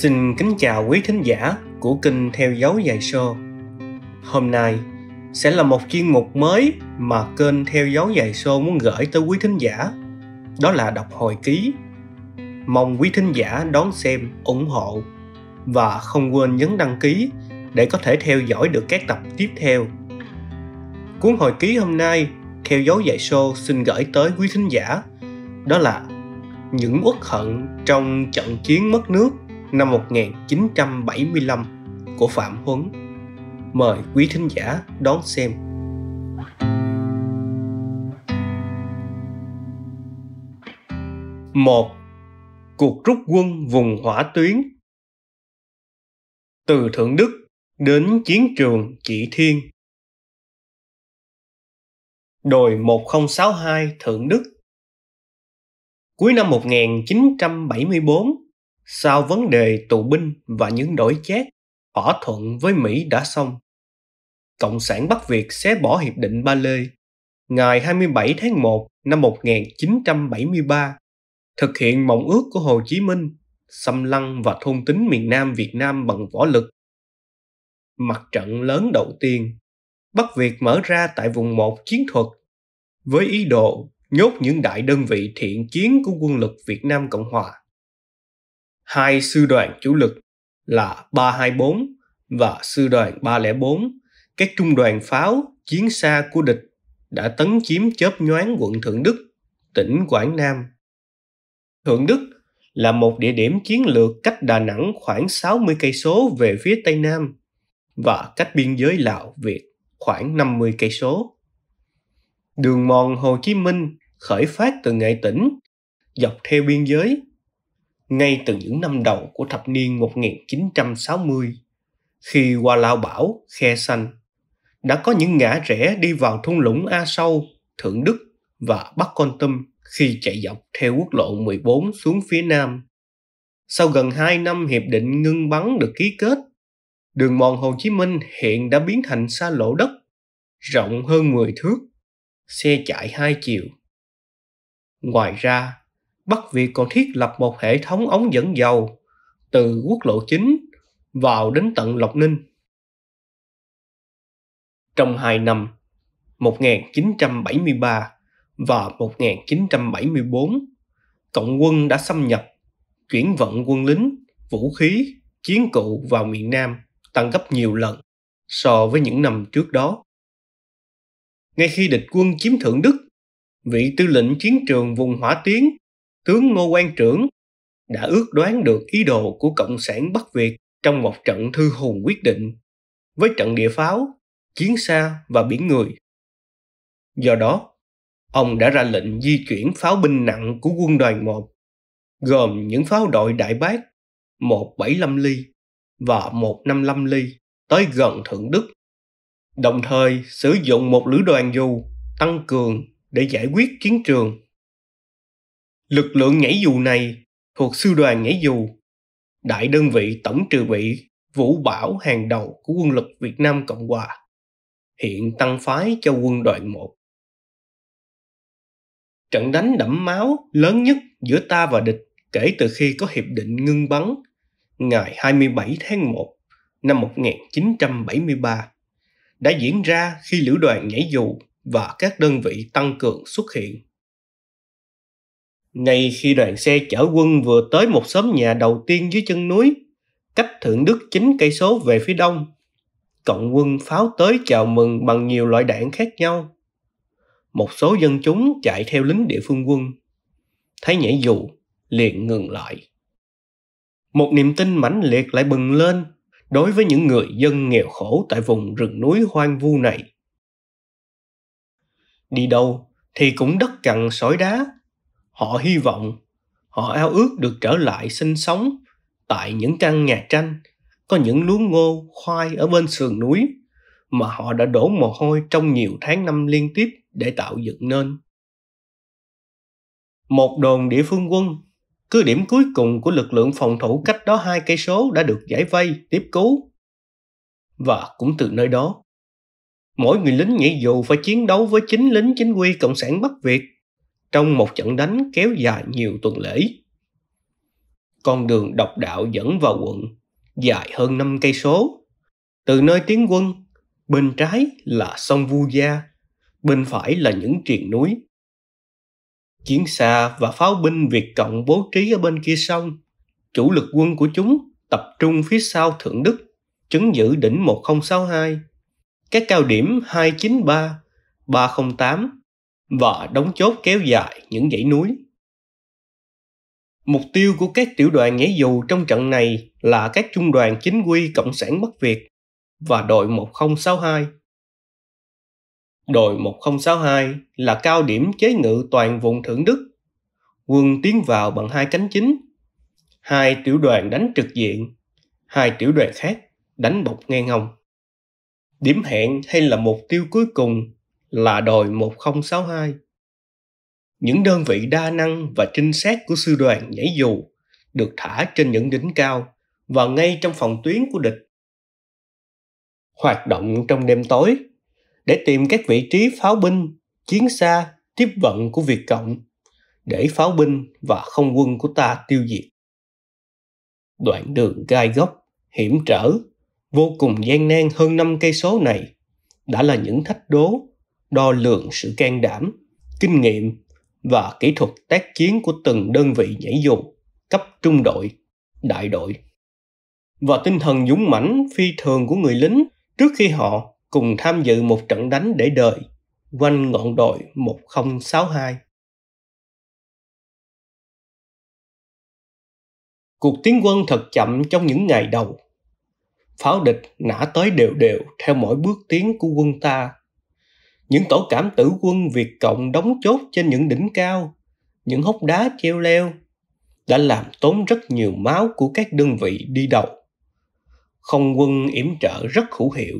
Xin kính chào quý thính giả của kênh Theo Dấu dài Sô. Hôm nay sẽ là một chuyên mục mới mà kênh Theo Dấu dài Sô muốn gửi tới quý thính giả. Đó là đọc hồi ký. Mong quý thính giả đón xem, ủng hộ và không quên nhấn đăng ký để có thể theo dõi được các tập tiếp theo. Cuốn hồi ký hôm nay Theo Dấu dài Sô xin gửi tới quý thính giả đó là những uất hận trong trận chiến mất nước năm 1975 của Phạm Huấn. Mời quý thính giả đón xem. Một cuộc rút quân vùng hỏa tuyến từ thượng đức đến chiến trường chỉ thiên đồi 1062 thượng đức cuối năm 1974 sau vấn đề tù binh và những đổi chết thỏa thuận với Mỹ đã xong. Cộng sản Bắc Việt xé bỏ Hiệp định Ba Lê ngày 27 tháng 1 năm 1973, thực hiện mộng ước của Hồ Chí Minh xâm lăng và thôn tính miền Nam Việt Nam bằng võ lực. Mặt trận lớn đầu tiên, Bắc Việt mở ra tại vùng 1 chiến thuật với ý đồ nhốt những đại đơn vị thiện chiến của quân lực Việt Nam Cộng Hòa hai sư đoàn chủ lực là 324 và sư đoàn 304, các trung đoàn pháo chiến xa của địch đã tấn chiếm chớp nhoáng quận Thượng Đức, tỉnh Quảng Nam. Thượng Đức là một địa điểm chiến lược cách Đà Nẵng khoảng 60 cây số về phía tây nam và cách biên giới Lào Việt khoảng 50 cây số. Đường mòn Hồ Chí Minh khởi phát từ Nghệ Tĩnh dọc theo biên giới ngay từ những năm đầu của thập niên 1960, khi qua lao bảo, khe xanh, đã có những ngã rẽ đi vào thung lũng A Sâu, Thượng Đức và Bắc Con Tâm khi chạy dọc theo quốc lộ 14 xuống phía nam. Sau gần 2 năm hiệp định ngưng bắn được ký kết, đường mòn Hồ Chí Minh hiện đã biến thành xa lộ đất, rộng hơn 10 thước, xe chạy hai chiều. Ngoài ra, Bắc Việt còn thiết lập một hệ thống ống dẫn dầu từ quốc lộ 9 vào đến tận Lộc Ninh. Trong hai năm 1973 và 1974, Cộng quân đã xâm nhập, chuyển vận quân lính, vũ khí, chiến cụ vào miền Nam tăng gấp nhiều lần so với những năm trước đó. Ngay khi địch quân chiếm thượng Đức, vị tư lệnh chiến trường vùng Hỏa Tiến tướng Ngô Quan Trưởng đã ước đoán được ý đồ của Cộng sản Bắc Việt trong một trận thư hùng quyết định với trận địa pháo, chiến xa và biển người. Do đó, ông đã ra lệnh di chuyển pháo binh nặng của quân đoàn 1, gồm những pháo đội Đại Bác 175 ly và 155 ly tới gần Thượng Đức, đồng thời sử dụng một lữ đoàn dù tăng cường để giải quyết chiến trường Lực lượng nhảy dù này thuộc sư đoàn nhảy dù, đại đơn vị tổng trừ bị vũ bảo hàng đầu của quân lực Việt Nam Cộng Hòa, hiện tăng phái cho quân đoàn 1. Trận đánh đẫm máu lớn nhất giữa ta và địch kể từ khi có hiệp định ngưng bắn ngày 27 tháng 1 năm 1973 đã diễn ra khi lữ đoàn nhảy dù và các đơn vị tăng cường xuất hiện ngay khi đoàn xe chở quân vừa tới một xóm nhà đầu tiên dưới chân núi, cách Thượng Đức 9 cây số về phía đông, cộng quân pháo tới chào mừng bằng nhiều loại đạn khác nhau. Một số dân chúng chạy theo lính địa phương quân, thấy nhảy dù liền ngừng lại. Một niềm tin mãnh liệt lại bừng lên đối với những người dân nghèo khổ tại vùng rừng núi hoang vu này. Đi đâu thì cũng đất cằn sỏi đá, họ hy vọng họ ao ước được trở lại sinh sống tại những căn nhà tranh có những luống ngô khoai ở bên sườn núi mà họ đã đổ mồ hôi trong nhiều tháng năm liên tiếp để tạo dựng nên một đồn địa phương quân cứ điểm cuối cùng của lực lượng phòng thủ cách đó hai cây số đã được giải vây tiếp cứu và cũng từ nơi đó mỗi người lính nghĩa vụ phải chiến đấu với chính lính chính quy cộng sản bắc việt trong một trận đánh kéo dài nhiều tuần lễ. Con đường độc đạo dẫn vào quận dài hơn 5 cây số. Từ nơi tiến quân, bên trái là sông Vu Gia, bên phải là những triền núi. Chiến xa và pháo binh Việt Cộng bố trí ở bên kia sông, chủ lực quân của chúng tập trung phía sau Thượng Đức, chứng giữ đỉnh 1062. Các cao điểm 293, 308 và đóng chốt kéo dài những dãy núi. Mục tiêu của các tiểu đoàn nhảy dù trong trận này là các trung đoàn chính quy Cộng sản Bắc Việt và đội 1062. Đội 1062 là cao điểm chế ngự toàn vùng Thượng Đức. Quân tiến vào bằng hai cánh chính. Hai tiểu đoàn đánh trực diện, hai tiểu đoàn khác đánh bọc ngang hông. Điểm hẹn hay là mục tiêu cuối cùng là đòi 1062. Những đơn vị đa năng và trinh sát của sư đoàn nhảy dù được thả trên những đỉnh cao và ngay trong phòng tuyến của địch. Hoạt động trong đêm tối để tìm các vị trí pháo binh, chiến xa, tiếp vận của Việt Cộng để pháo binh và không quân của ta tiêu diệt. Đoạn đường gai góc, hiểm trở, vô cùng gian nan hơn 5 cây số này đã là những thách đố đo lường sự can đảm, kinh nghiệm và kỹ thuật tác chiến của từng đơn vị nhảy dù, cấp trung đội, đại đội. Và tinh thần dũng mãnh phi thường của người lính trước khi họ cùng tham dự một trận đánh để đời quanh ngọn đồi 1062. Cuộc tiến quân thật chậm trong những ngày đầu. Pháo địch nã tới đều đều theo mỗi bước tiến của quân ta những tổ cảm tử quân Việt Cộng đóng chốt trên những đỉnh cao, những hốc đá treo leo, đã làm tốn rất nhiều máu của các đơn vị đi đầu. Không quân yểm trợ rất hữu hiệu.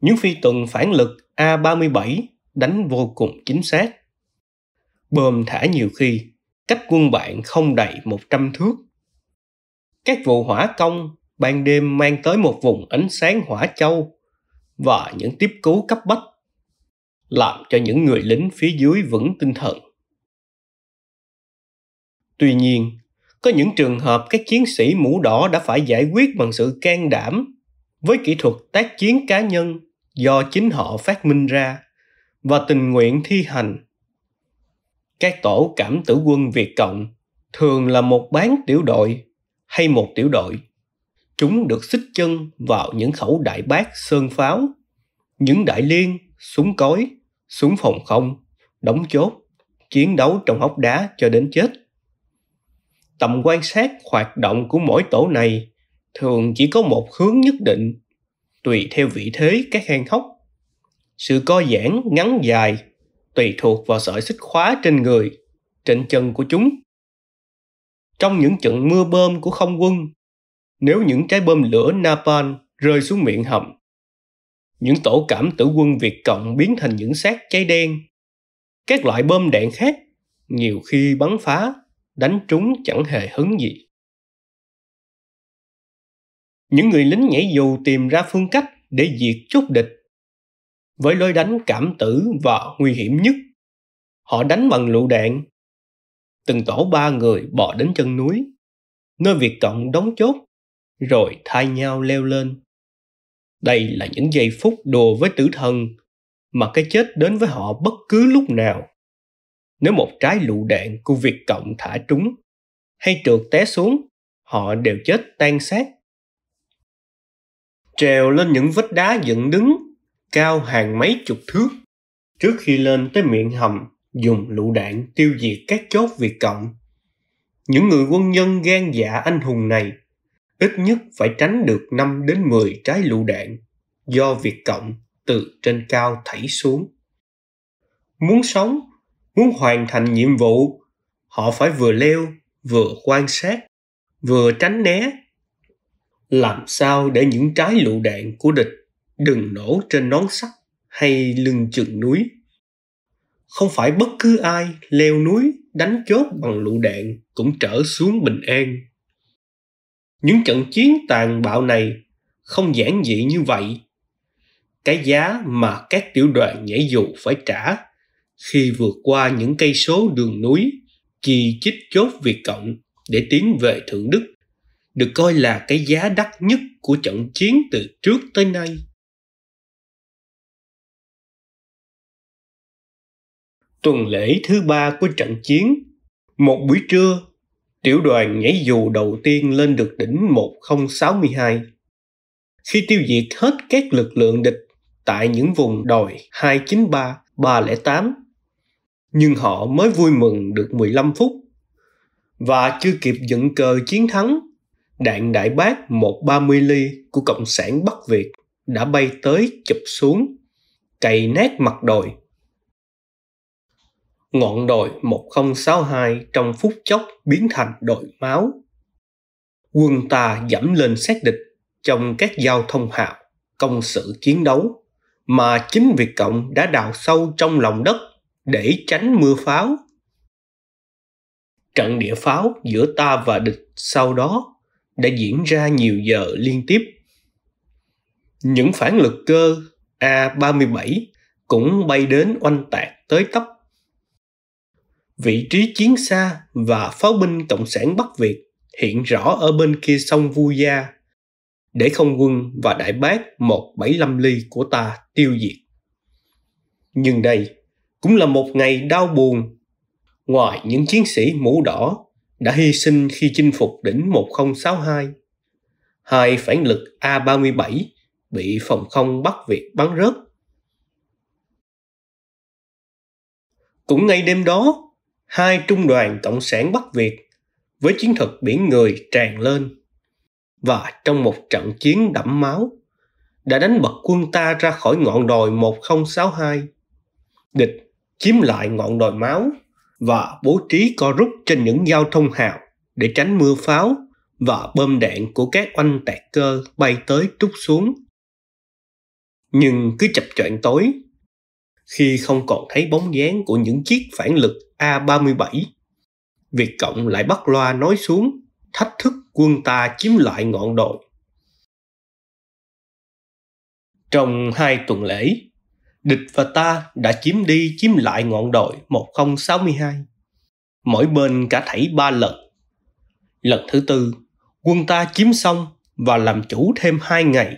Những phi tuần phản lực A-37 đánh vô cùng chính xác. Bơm thả nhiều khi, cách quân bạn không đầy 100 thước. Các vụ hỏa công ban đêm mang tới một vùng ánh sáng hỏa châu và những tiếp cứu cấp bách làm cho những người lính phía dưới vững tinh thần. Tuy nhiên, có những trường hợp các chiến sĩ mũ đỏ đã phải giải quyết bằng sự can đảm với kỹ thuật tác chiến cá nhân do chính họ phát minh ra và tình nguyện thi hành. Các tổ cảm tử quân Việt Cộng thường là một bán tiểu đội hay một tiểu đội. Chúng được xích chân vào những khẩu đại bác sơn pháo, những đại liên, súng cối xuống phòng không, đóng chốt, chiến đấu trong hốc đá cho đến chết. Tầm quan sát hoạt động của mỗi tổ này thường chỉ có một hướng nhất định, tùy theo vị thế các hang hốc. Sự co giãn ngắn dài tùy thuộc vào sợi xích khóa trên người, trên chân của chúng. Trong những trận mưa bơm của không quân, nếu những trái bơm lửa napalm rơi xuống miệng hầm, những tổ cảm tử quân Việt Cộng biến thành những xác cháy đen. Các loại bom đạn khác, nhiều khi bắn phá, đánh trúng chẳng hề hứng gì. Những người lính nhảy dù tìm ra phương cách để diệt chốt địch. Với lối đánh cảm tử và nguy hiểm nhất, họ đánh bằng lựu đạn. Từng tổ ba người bò đến chân núi, nơi Việt Cộng đóng chốt, rồi thay nhau leo lên đây là những giây phút đùa với tử thần, mà cái chết đến với họ bất cứ lúc nào. Nếu một trái lựu đạn của Việt Cộng thả trúng, hay trượt té xuống, họ đều chết tan xác. Trèo lên những vách đá dựng đứng, cao hàng mấy chục thước, trước khi lên tới miệng hầm, dùng lựu đạn tiêu diệt các chốt Việt Cộng. Những người quân nhân gan dạ anh hùng này ít nhất phải tránh được 5 đến 10 trái lựu đạn do việc Cộng từ trên cao thảy xuống. Muốn sống, muốn hoàn thành nhiệm vụ, họ phải vừa leo, vừa quan sát, vừa tránh né. Làm sao để những trái lựu đạn của địch đừng nổ trên nón sắt hay lưng chừng núi. Không phải bất cứ ai leo núi đánh chốt bằng lựu đạn cũng trở xuống bình an những trận chiến tàn bạo này không giản dị như vậy cái giá mà các tiểu đoàn nhảy dù phải trả khi vượt qua những cây số đường núi chi chích chốt việt cộng để tiến về thượng đức được coi là cái giá đắt nhất của trận chiến từ trước tới nay tuần lễ thứ ba của trận chiến một buổi trưa tiểu đoàn nhảy dù đầu tiên lên được đỉnh 1062. Khi tiêu diệt hết các lực lượng địch tại những vùng đồi 293, 308, nhưng họ mới vui mừng được 15 phút và chưa kịp dựng cờ chiến thắng, đạn đại bác 130 ly của Cộng sản Bắc Việt đã bay tới chụp xuống, cày nát mặt đồi ngọn đồi 1062 trong phút chốc biến thành đội máu. Quân ta dẫm lên xét địch trong các giao thông hạo, công sự chiến đấu, mà chính Việt Cộng đã đào sâu trong lòng đất để tránh mưa pháo. Trận địa pháo giữa ta và địch sau đó đã diễn ra nhiều giờ liên tiếp. Những phản lực cơ A-37 cũng bay đến oanh tạc tới tấp Vị trí chiến xa và pháo binh Cộng sản Bắc Việt hiện rõ ở bên kia sông Vu Gia để không quân và đại bác 175 ly của ta tiêu diệt. Nhưng đây cũng là một ngày đau buồn. Ngoài những chiến sĩ mũ đỏ đã hy sinh khi chinh phục đỉnh 1062, hai phản lực A-37 bị phòng không Bắc Việt bắn rớt. Cũng ngay đêm đó, hai trung đoàn cộng sản Bắc Việt với chiến thuật biển người tràn lên và trong một trận chiến đẫm máu đã đánh bật quân ta ra khỏi ngọn đồi 1062. Địch chiếm lại ngọn đồi máu và bố trí co rút trên những giao thông hào để tránh mưa pháo và bơm đạn của các oanh tạc cơ bay tới trút xuống. Nhưng cứ chập choạng tối khi không còn thấy bóng dáng của những chiếc phản lực A-37. Việt Cộng lại bắt loa nói xuống thách thức quân ta chiếm lại ngọn đồi. Trong hai tuần lễ, địch và ta đã chiếm đi chiếm lại ngọn đồi 1062. Mỗi bên cả thảy ba lần. Lần thứ tư, quân ta chiếm xong và làm chủ thêm hai ngày,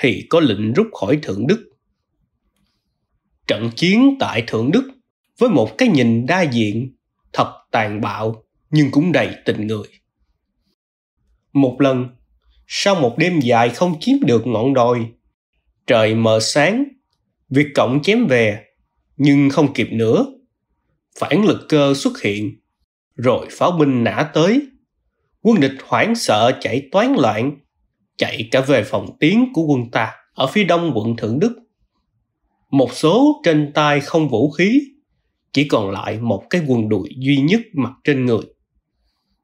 thì có lệnh rút khỏi Thượng Đức trận chiến tại Thượng Đức với một cái nhìn đa diện, thật tàn bạo nhưng cũng đầy tình người. Một lần, sau một đêm dài không chiếm được ngọn đồi, trời mờ sáng, việc Cộng chém về, nhưng không kịp nữa. Phản lực cơ xuất hiện, rồi pháo binh nã tới. Quân địch hoảng sợ chạy toán loạn, chạy cả về phòng tiến của quân ta ở phía đông quận Thượng Đức một số trên tay không vũ khí, chỉ còn lại một cái quần đùi duy nhất mặc trên người.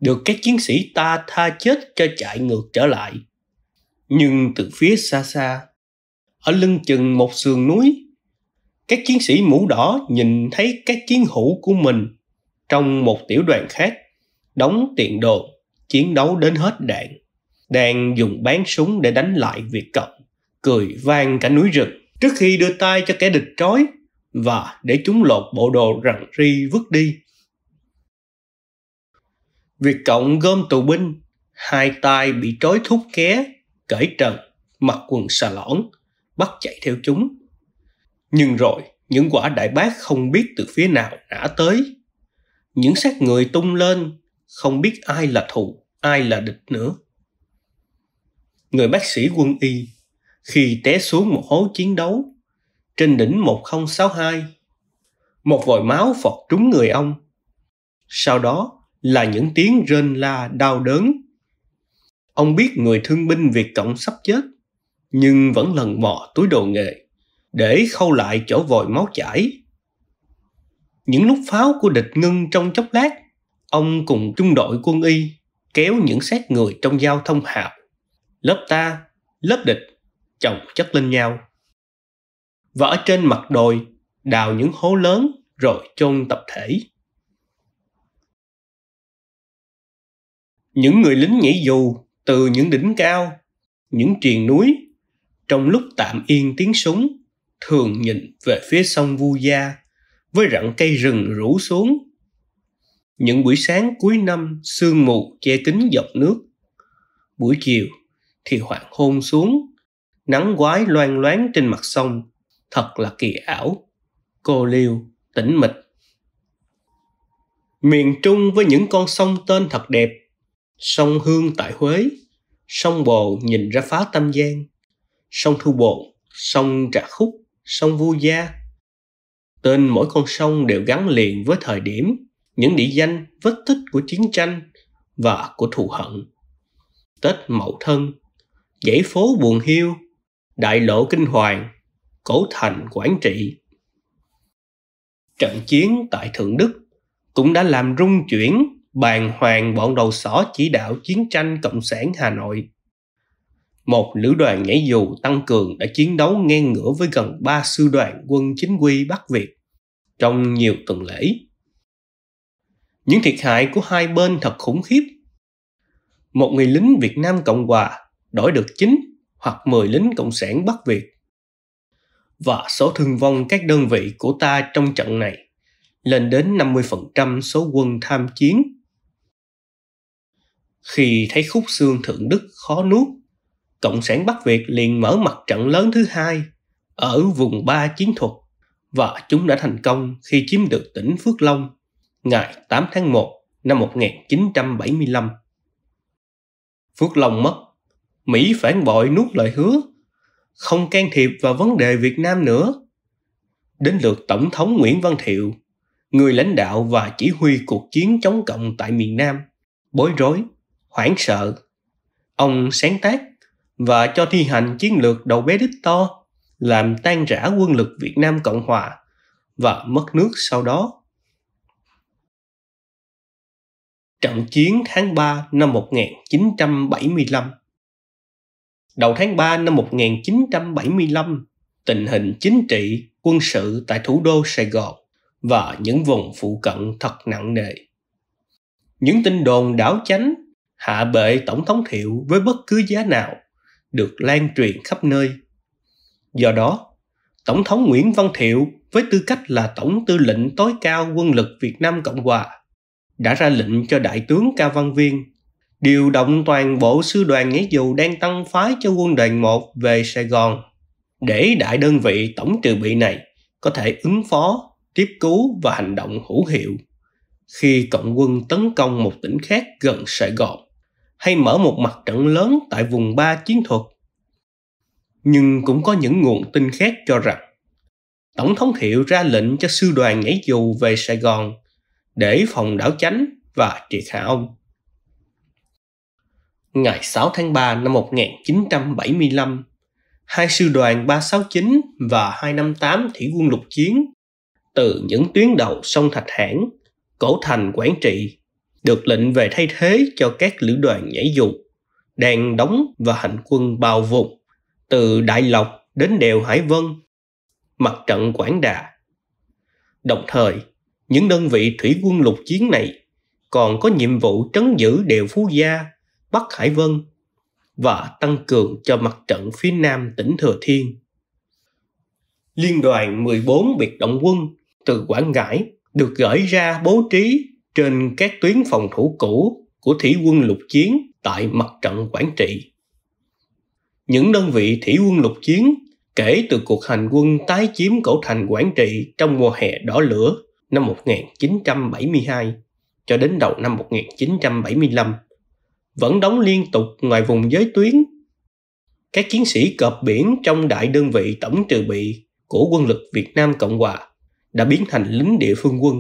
Được các chiến sĩ ta tha chết cho chạy ngược trở lại. Nhưng từ phía xa xa, ở lưng chừng một sườn núi, các chiến sĩ mũ đỏ nhìn thấy các chiến hữu của mình trong một tiểu đoàn khác đóng tiền đồ chiến đấu đến hết đạn đang dùng bán súng để đánh lại việt cộng cười vang cả núi rừng trước khi đưa tay cho kẻ địch trói và để chúng lột bộ đồ rằng ri vứt đi. Việc Cộng gom tù binh, hai tay bị trói thúc ké, cởi trần, mặc quần xà lõn, bắt chạy theo chúng. Nhưng rồi, những quả đại bác không biết từ phía nào đã tới. Những xác người tung lên, không biết ai là thù, ai là địch nữa. Người bác sĩ quân y khi té xuống một hố chiến đấu trên đỉnh 1062. Một vòi máu phọt trúng người ông. Sau đó là những tiếng rên la đau đớn. Ông biết người thương binh Việt Cộng sắp chết, nhưng vẫn lần mò túi đồ nghề để khâu lại chỗ vòi máu chảy. Những lúc pháo của địch ngưng trong chốc lát, ông cùng trung đội quân y kéo những xác người trong giao thông hạp. Lớp ta, lớp địch chồng chất lên nhau và ở trên mặt đồi đào những hố lớn rồi chôn tập thể những người lính nhảy dù từ những đỉnh cao những triền núi trong lúc tạm yên tiếng súng thường nhìn về phía sông vu gia với rặng cây rừng rủ xuống những buổi sáng cuối năm sương mù che kín dọc nước buổi chiều thì hoàng hôn xuống nắng quái loang loáng trên mặt sông, thật là kỳ ảo, cô liêu, tĩnh mịch. Miền Trung với những con sông tên thật đẹp, sông Hương tại Huế, sông Bồ nhìn ra phá Tam Giang, sông Thu Bồn, sông Trà Khúc, sông Vu Gia. Tên mỗi con sông đều gắn liền với thời điểm, những địa danh vết tích của chiến tranh và của thù hận. Tết Mậu Thân, dãy phố buồn hiu đại lộ kinh hoàng, cổ thành Quảng Trị. Trận chiến tại Thượng Đức cũng đã làm rung chuyển bàn hoàng bọn đầu sỏ chỉ đạo chiến tranh Cộng sản Hà Nội. Một lữ đoàn nhảy dù tăng cường đã chiến đấu ngang ngửa với gần ba sư đoàn quân chính quy Bắc Việt trong nhiều tuần lễ. Những thiệt hại của hai bên thật khủng khiếp. Một người lính Việt Nam Cộng Hòa đổi được chính hoặc 10 lính cộng sản Bắc Việt. Và số thương vong các đơn vị của ta trong trận này lên đến 50% số quân tham chiến. Khi thấy khúc xương Thượng Đức khó nuốt, Cộng sản Bắc Việt liền mở mặt trận lớn thứ hai ở vùng ba chiến thuật và chúng đã thành công khi chiếm được tỉnh Phước Long ngày 8 tháng 1 năm 1975. Phước Long mất Mỹ phản bội nuốt lời hứa, không can thiệp vào vấn đề Việt Nam nữa. Đến lượt Tổng thống Nguyễn Văn Thiệu, người lãnh đạo và chỉ huy cuộc chiến chống cộng tại miền Nam, bối rối, hoảng sợ. Ông sáng tác và cho thi hành chiến lược đầu bé đích to, làm tan rã quân lực Việt Nam Cộng Hòa và mất nước sau đó. Trận chiến tháng 3 năm 1975 Đầu tháng 3 năm 1975, tình hình chính trị, quân sự tại thủ đô Sài Gòn và những vùng phụ cận thật nặng nề. Những tin đồn đảo chánh hạ bệ tổng thống Thiệu với bất cứ giá nào được lan truyền khắp nơi. Do đó, Tổng thống Nguyễn Văn Thiệu với tư cách là Tổng tư lệnh tối cao quân lực Việt Nam Cộng Hòa đã ra lệnh cho Đại tướng Cao Văn Viên điều động toàn bộ sư đoàn nghĩa dù đang tăng phái cho quân đoàn 1 về Sài Gòn để đại đơn vị tổng trừ bị này có thể ứng phó, tiếp cứu và hành động hữu hiệu khi cộng quân tấn công một tỉnh khác gần Sài Gòn hay mở một mặt trận lớn tại vùng 3 chiến thuật. Nhưng cũng có những nguồn tin khác cho rằng Tổng thống Thiệu ra lệnh cho sư đoàn nhảy dù về Sài Gòn để phòng đảo chánh và triệt hạ ông ngày 6 tháng 3 năm 1975, hai sư đoàn 369 và 258 thủy quân lục chiến từ những tuyến đầu sông Thạch Hãn, Cổ Thành Quảng Trị được lệnh về thay thế cho các lữ đoàn nhảy dù đang đóng và hành quân bao vùng từ Đại Lộc đến đèo Hải Vân, mặt trận Quảng Đà. Đồng thời, những đơn vị thủy quân lục chiến này còn có nhiệm vụ trấn giữ đèo Phú Gia Bắc Hải Vân và tăng cường cho mặt trận phía nam tỉnh Thừa Thiên. Liên đoàn 14 biệt động quân từ Quảng Ngãi được gửi ra bố trí trên các tuyến phòng thủ cũ của thủy quân lục chiến tại mặt trận Quảng Trị. Những đơn vị thủy quân lục chiến kể từ cuộc hành quân tái chiếm cổ thành Quảng Trị trong mùa hè đỏ lửa năm 1972 cho đến đầu năm 1975 vẫn đóng liên tục ngoài vùng giới tuyến. Các chiến sĩ cọp biển trong đại đơn vị tổng trừ bị của quân lực Việt Nam Cộng Hòa đã biến thành lính địa phương quân.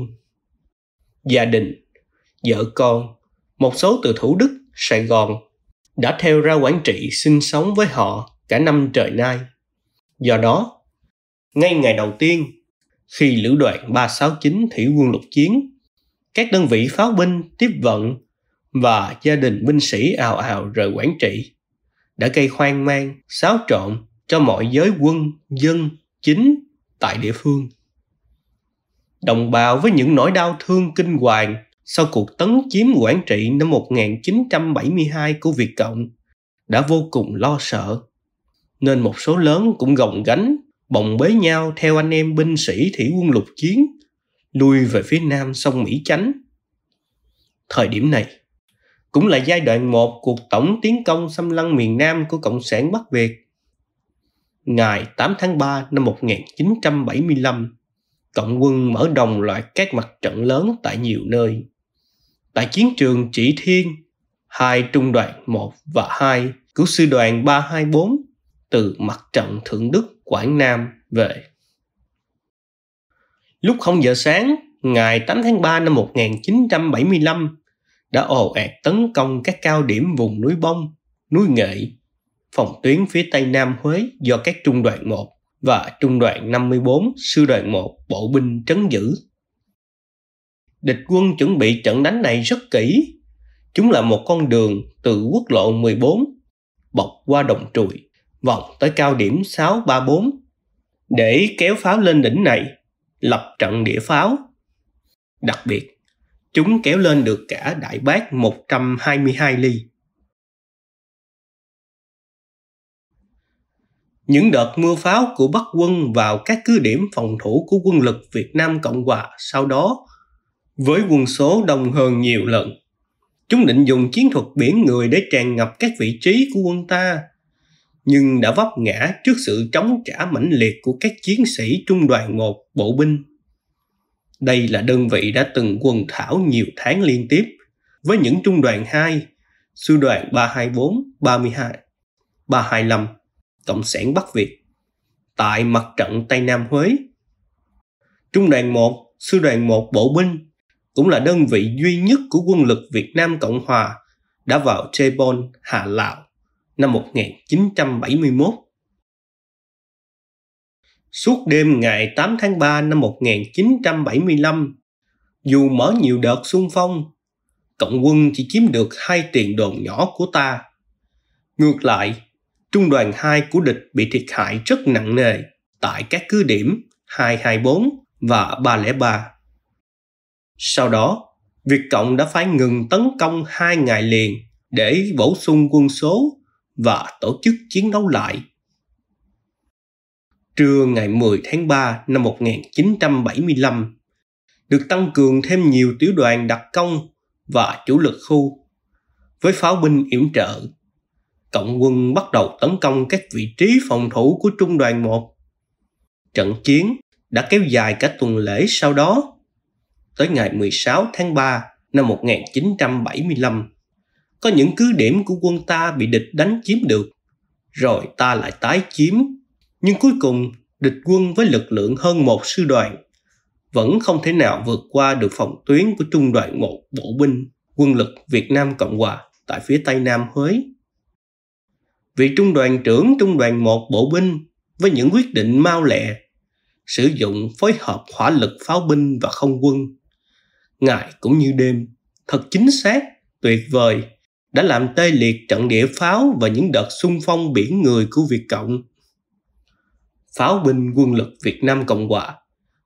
Gia đình, vợ con, một số từ Thủ Đức, Sài Gòn đã theo ra quản Trị sinh sống với họ cả năm trời nay. Do đó, ngay ngày đầu tiên, khi lữ đoàn 369 thủy quân lục chiến, các đơn vị pháo binh tiếp vận và gia đình binh sĩ ào ào rời quản Trị đã gây hoang mang, xáo trộn cho mọi giới quân, dân, chính tại địa phương. Đồng bào với những nỗi đau thương kinh hoàng sau cuộc tấn chiếm quản Trị năm 1972 của Việt Cộng đã vô cùng lo sợ, nên một số lớn cũng gồng gánh, bồng bế nhau theo anh em binh sĩ thủy quân lục chiến, lui về phía nam sông Mỹ Chánh. Thời điểm này, cũng là giai đoạn một cuộc tổng tiến công xâm lăng miền Nam của Cộng sản Bắc Việt. Ngày 8 tháng 3 năm 1975, Cộng quân mở đồng loạt các mặt trận lớn tại nhiều nơi. Tại chiến trường Chỉ Thiên, hai trung đoàn 1 và 2 của sư đoàn 324 từ mặt trận Thượng Đức Quảng Nam về. Lúc 0 giờ sáng, ngày 8 tháng 3 năm 1975, đã ồ ạt tấn công các cao điểm vùng núi Bông, núi Nghệ, phòng tuyến phía Tây Nam Huế do các trung đoàn 1 và trung đoàn 54 sư đoàn 1 bộ binh trấn giữ. Địch quân chuẩn bị trận đánh này rất kỹ. Chúng là một con đường từ quốc lộ 14 bọc qua đồng trùi vòng tới cao điểm 634 để kéo pháo lên đỉnh này, lập trận địa pháo. Đặc biệt, chúng kéo lên được cả đại bác 122 ly. Những đợt mưa pháo của Bắc quân vào các cứ điểm phòng thủ của quân lực Việt Nam Cộng Hòa sau đó với quân số đông hơn nhiều lần. Chúng định dùng chiến thuật biển người để tràn ngập các vị trí của quân ta, nhưng đã vấp ngã trước sự chống trả mãnh liệt của các chiến sĩ trung đoàn 1 bộ binh. Đây là đơn vị đã từng quần thảo nhiều tháng liên tiếp với những trung đoàn 2, sư đoàn 324, 32, 325, Cộng sản Bắc Việt tại mặt trận Tây Nam Huế. Trung đoàn 1, sư đoàn 1 bộ binh cũng là đơn vị duy nhất của quân lực Việt Nam Cộng Hòa đã vào Chebon, Hà Lạo năm 1971 Suốt đêm ngày 8 tháng 3 năm 1975, dù mở nhiều đợt xung phong, cộng quân chỉ chiếm được hai tiền đồn nhỏ của ta. Ngược lại, trung đoàn 2 của địch bị thiệt hại rất nặng nề tại các cứ điểm 224 và 303. Sau đó, Việt Cộng đã phải ngừng tấn công hai ngày liền để bổ sung quân số và tổ chức chiến đấu lại trưa ngày 10 tháng 3 năm 1975, được tăng cường thêm nhiều tiểu đoàn đặc công và chủ lực khu. Với pháo binh yểm trợ, cộng quân bắt đầu tấn công các vị trí phòng thủ của trung đoàn 1. Trận chiến đã kéo dài cả tuần lễ sau đó, tới ngày 16 tháng 3 năm 1975. Có những cứ điểm của quân ta bị địch đánh chiếm được, rồi ta lại tái chiếm nhưng cuối cùng địch quân với lực lượng hơn một sư đoàn vẫn không thể nào vượt qua được phòng tuyến của trung đoàn một bộ binh quân lực Việt Nam Cộng Hòa tại phía Tây Nam Huế. Vị trung đoàn trưởng trung đoàn một bộ binh với những quyết định mau lẹ sử dụng phối hợp hỏa lực pháo binh và không quân. Ngày cũng như đêm, thật chính xác, tuyệt vời, đã làm tê liệt trận địa pháo và những đợt xung phong biển người của Việt Cộng pháo binh quân lực Việt Nam Cộng Hòa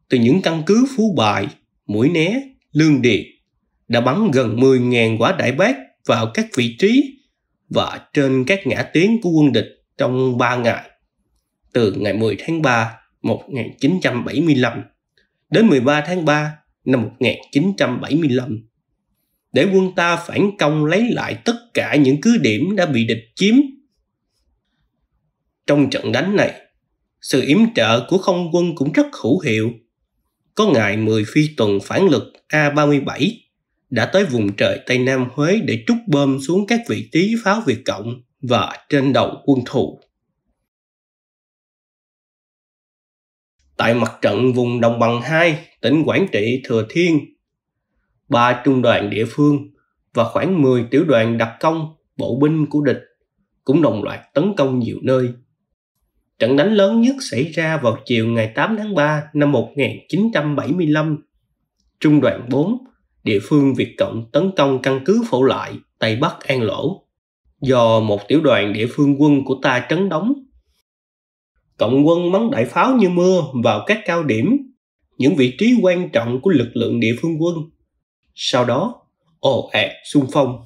từ những căn cứ Phú Bài, Mũi Né, Lương Điền đã bắn gần 10.000 quả đại bác vào các vị trí và trên các ngã tiến của quân địch trong 3 ngày từ ngày 10 tháng 3 1975 đến 13 tháng 3 năm 1975 để quân ta phản công lấy lại tất cả những cứ điểm đã bị địch chiếm. Trong trận đánh này, sự yểm trợ của không quân cũng rất hữu hiệu. Có ngày 10 phi tuần phản lực A-37 đã tới vùng trời Tây Nam Huế để trút bom xuống các vị trí pháo Việt Cộng và trên đầu quân thù. Tại mặt trận vùng Đồng Bằng 2, tỉnh Quảng Trị Thừa Thiên, ba trung đoàn địa phương và khoảng 10 tiểu đoàn đặc công, bộ binh của địch cũng đồng loạt tấn công nhiều nơi Trận đánh lớn nhất xảy ra vào chiều ngày 8 tháng 3 năm 1975. Trung đoàn 4, địa phương Việt Cộng tấn công căn cứ phổ lại, Tây Bắc An Lỗ, do một tiểu đoàn địa phương quân của ta trấn đóng. Cộng quân bắn đại pháo như mưa vào các cao điểm, những vị trí quan trọng của lực lượng địa phương quân. Sau đó, ồ ạt xung phong.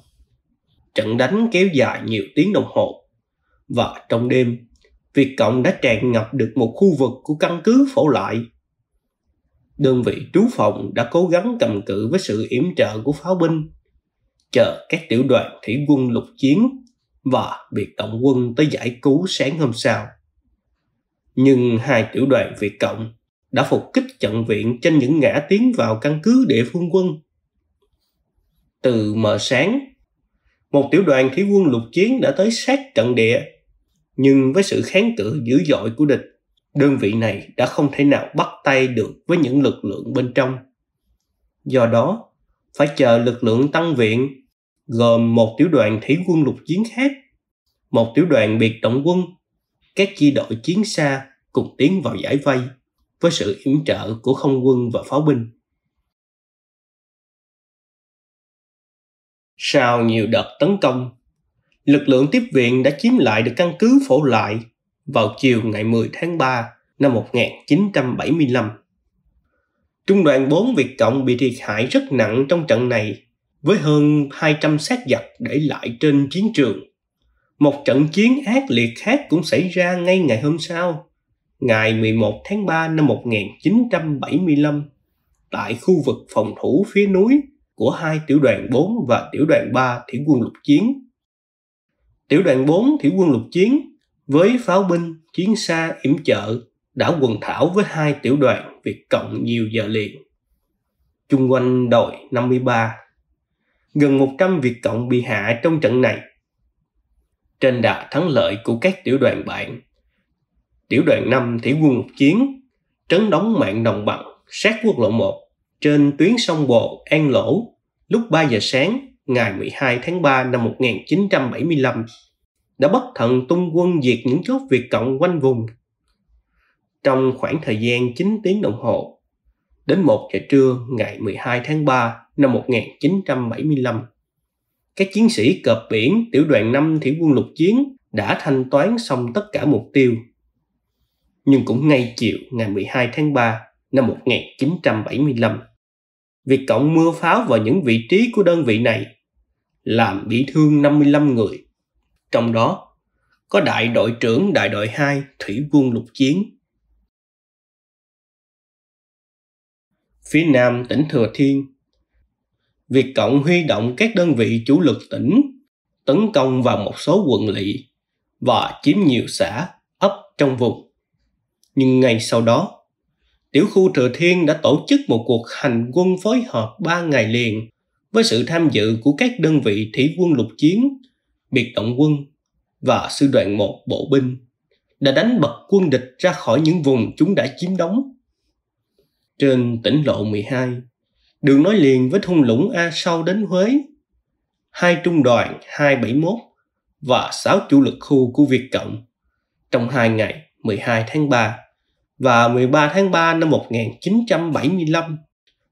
Trận đánh kéo dài nhiều tiếng đồng hồ và trong đêm Việt Cộng đã tràn ngập được một khu vực của căn cứ phổ lại. Đơn vị trú phòng đã cố gắng cầm cự với sự yểm trợ của pháo binh, chờ các tiểu đoàn thủy quân lục chiến và biệt động quân tới giải cứu sáng hôm sau. Nhưng hai tiểu đoàn Việt Cộng đã phục kích trận viện trên những ngã tiến vào căn cứ địa phương quân. Từ mờ sáng, một tiểu đoàn thủy quân lục chiến đã tới sát trận địa nhưng với sự kháng cự dữ dội của địch, đơn vị này đã không thể nào bắt tay được với những lực lượng bên trong. Do đó, phải chờ lực lượng tăng viện gồm một tiểu đoàn thủy quân lục chiến khác, một tiểu đoàn biệt động quân, các chi đội chiến xa cùng tiến vào giải vây với sự yểm trợ của không quân và pháo binh. Sau nhiều đợt tấn công, lực lượng tiếp viện đã chiếm lại được căn cứ phổ lại vào chiều ngày 10 tháng 3 năm 1975. Trung đoàn 4 Việt Cộng bị thiệt hại rất nặng trong trận này, với hơn 200 xác giặc để lại trên chiến trường. Một trận chiến ác liệt khác cũng xảy ra ngay ngày hôm sau, ngày 11 tháng 3 năm 1975, tại khu vực phòng thủ phía núi của hai tiểu đoàn 4 và tiểu đoàn 3 thủy quân lục chiến tiểu đoàn 4 thủy quân lục chiến với pháo binh, chiến xa, yểm trợ đã quần thảo với hai tiểu đoàn Việt Cộng nhiều giờ liền. Chung quanh đồi 53, gần 100 Việt Cộng bị hạ trong trận này. Trên đà thắng lợi của các tiểu đoàn bạn, tiểu đoàn 5 thủy quân lục chiến trấn đóng mạng đồng bằng sát quốc lộ 1 trên tuyến sông Bồ An Lỗ lúc 3 giờ sáng ngày 12 tháng 3 năm 1975 đã bất thần tung quân diệt những chốt Việt Cộng quanh vùng. Trong khoảng thời gian 9 tiếng đồng hồ, đến 1 giờ trưa ngày 12 tháng 3 năm 1975, các chiến sĩ cập biển tiểu đoàn 5 thủy quân lục chiến đã thanh toán xong tất cả mục tiêu. Nhưng cũng ngay chiều ngày 12 tháng 3 năm 1975, Việt Cộng mưa pháo vào những vị trí của đơn vị này làm bị thương 55 người. Trong đó có đại đội trưởng đại đội 2 Thủy quân lục chiến. Phía nam tỉnh Thừa Thiên Việt Cộng huy động các đơn vị chủ lực tỉnh tấn công vào một số quận lỵ và chiếm nhiều xã, ấp trong vùng. Nhưng ngay sau đó, tiểu khu Thừa Thiên đã tổ chức một cuộc hành quân phối hợp 3 ngày liền với sự tham dự của các đơn vị thủy quân lục chiến, biệt động quân và sư đoàn 1 bộ binh đã đánh bật quân địch ra khỏi những vùng chúng đã chiếm đóng. Trên tỉnh lộ 12, đường nối liền với thung lũng A sau đến Huế, hai trung đoàn 271 và sáu chủ lực khu của Việt Cộng trong hai ngày 12 tháng 3 và 13 tháng 3 năm 1975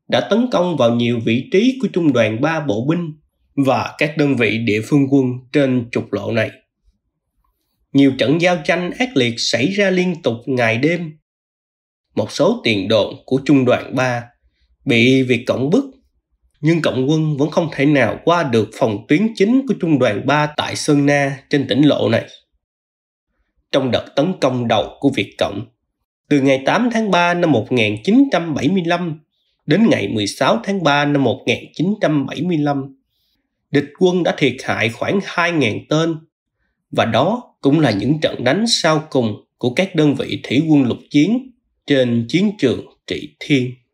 đã tấn công vào nhiều vị trí của trung đoàn 3 bộ binh và các đơn vị địa phương quân trên trục lộ này. Nhiều trận giao tranh ác liệt xảy ra liên tục ngày đêm. Một số tiền đồn của trung đoàn 3 bị Việt Cộng bức, nhưng Cộng quân vẫn không thể nào qua được phòng tuyến chính của trung đoàn 3 tại Sơn Na trên tỉnh lộ này. Trong đợt tấn công đầu của Việt Cộng, từ ngày 8 tháng 3 năm 1975 đến ngày 16 tháng 3 năm 1975, địch quân đã thiệt hại khoảng 2.000 tên và đó cũng là những trận đánh sau cùng của các đơn vị thủy quân lục chiến trên chiến trường Trị Thiên.